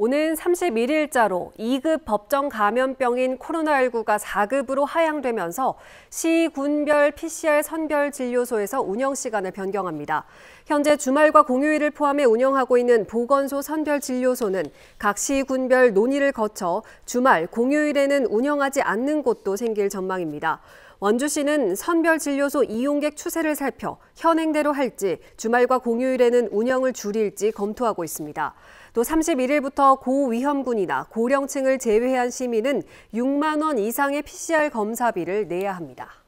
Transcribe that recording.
오는 31일자로 2급 법정 감염병인 코로나19가 4급으로 하향되면서 시, 군별 PCR 선별 진료소에서 운영 시간을 변경합니다. 현재 주말과 공휴일을 포함해 운영하고 있는 보건소 선별 진료소는 각 시, 군별 논의를 거쳐 주말, 공휴일에는 운영하지 않는 곳도 생길 전망입니다. 원주시는 선별진료소 이용객 추세를 살펴 현행대로 할지 주말과 공휴일에는 운영을 줄일지 검토하고 있습니다. 또 31일부터 고위험군이나 고령층을 제외한 시민은 6만 원 이상의 PCR 검사비를 내야 합니다.